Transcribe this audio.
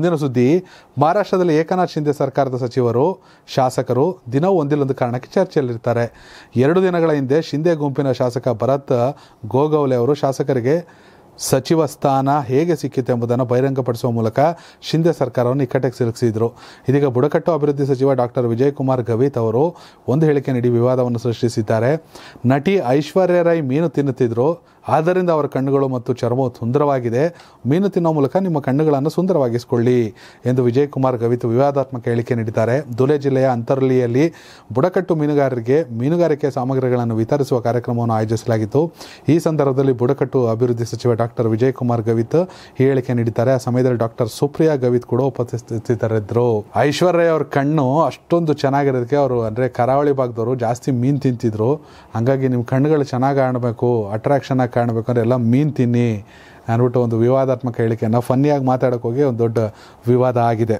ಮುಂದಿನ ಸುದ್ದಿ ಮಹಾರಾಷ್ಟ್ರದಲ್ಲಿ ಏಕನಾಥ್ ಶಿಂದೆ ಸರ್ಕಾರದ ಸಚಿವರು ಶಾಸಕರು ದಿನವೂ ಒಂದಿಲ್ಲೊಂದು ಕಾರಣಕ್ಕೆ ಚರ್ಚೆಯಲ್ಲಿರ್ತಾರೆ ಎರಡು ದಿನಗಳ ಹಿಂದೆ ಶಿಂದೆ ಗುಂಪಿನ ಶಾಸಕ ಭರತ್ ಗೋಗೌಲೆ ಅವರು ಶಾಸಕರಿಗೆ ಸಚಿವ ಸ್ಥಾನ ಹೇಗೆ ಸಿಕ್ಕಿತ್ತು ಎಂಬುದನ್ನು ಬಹಿರಂಗಪಡಿಸುವ ಮೂಲಕ ಶಿಂದೆ ಸರ್ಕಾರವನ್ನು ಇಕ್ಕಟ್ಟಕ್ಕೆ ಸಿಲುಕಿಸಿದರು ಇದೀಗ ಬುಡಕಟ್ಟು ಅಭಿವೃದ್ಧಿ ಸಚಿವ ಡಾಕ್ಟರ್ ವಿಜಯಕುಮಾರ್ ಗವಿತ್ ಅವರು ಒಂದು ಹೇಳಿಕೆ ನೀಡಿ ವಿವಾದವನ್ನು ಸೃಷ್ಟಿಸಿದ್ದಾರೆ ನಟಿ ಐಶ್ವರ್ಯ ರೈ ಮೀನು ತಿನ್ನುತ್ತಿದ್ದರು ಆದ್ದರಿಂದ ಅವರ ಕಣ್ಣುಗಳು ಮತ್ತು ಚರ್ಮವು ಸುಂದರವಾಗಿದೆ ಮೀನು ತಿನ್ನೋ ಮೂಲಕ ನಿಮ್ಮ ಕಣ್ಣುಗಳನ್ನು ಸುಂದರವಾಗಿಸಿಕೊಳ್ಳಿ ಎಂದು ವಿಜಯ್ ಕುಮಾರ್ ಗವಿತ್ ವಿವಾದಾತ್ಮಕ ಹೇಳಿಕೆ ನೀಡಿದ್ದಾರೆ ಧುಲೆ ಜಿಲ್ಲೆಯ ಅಂತರ್ಲಿಯಲ್ಲಿ ಬುಡಕಟ್ಟು ಮೀನುಗಾರರಿಗೆ ಮೀನುಗಾರಿಕೆ ಸಾಮಗ್ರಿಗಳನ್ನು ವಿತರಿಸುವ ಕಾರ್ಯಕ್ರಮವನ್ನು ಆಯೋಜಿಸಲಾಗಿತ್ತು ಈ ಸಂದರ್ಭದಲ್ಲಿ ಬುಡಕಟ್ಟು ಅಭಿವೃದ್ಧಿ ಸಚಿವ ಡಾಕ್ಟರ್ ವಿಜಯಕುಮಾರ್ ಕುಮಾರ್ ಗವಿತ್ ಈ ಹೇಳಿಕೆ ನೀಡಿದ್ದಾರೆ ಆ ಸಮಯದಲ್ಲಿ ಡಾಕ್ಟರ್ ಸುಪ್ರಿಯಾ ಗವಿತ್ ಕೂಡ ಉಪಸ್ಥಿತರಿದ್ದರು ಐಶ್ವರ್ಯ ಅವ್ರ ಕಣ್ಣು ಅಷ್ಟೊಂದು ಚೆನ್ನಾಗಿರೋದಕ್ಕೆ ಅವರು ಅಂದರೆ ಕರಾವಳಿ ಭಾಗದವರು ಜಾಸ್ತಿ ಮೀನು ತಿಂತಿದ್ರು ಹಾಗಾಗಿ ನಿಮ್ಮ ಕಣ್ಣುಗಳು ಚೆನ್ನಾಗಿ ಕಾಣಬೇಕು ಅಟ್ರಾಕ್ಷನ್ ಆಗಿ ಕಾಣಬೇಕಂದ್ರೆ ಎಲ್ಲ ಮೀನು ತಿನ್ನಿ ಅಂದ್ಬಿಟ್ಟು ಒಂದು ವಿವಾದಾತ್ಮಕ ಹೇಳಿಕೆಯನ್ನು ಫನ್ನಿಯಾಗಿ ಮಾತಾಡೋಕೋಗಿ ಹೋಗಿ ಒಂದು ದೊಡ್ಡ ವಿವಾದ ಆಗಿದೆ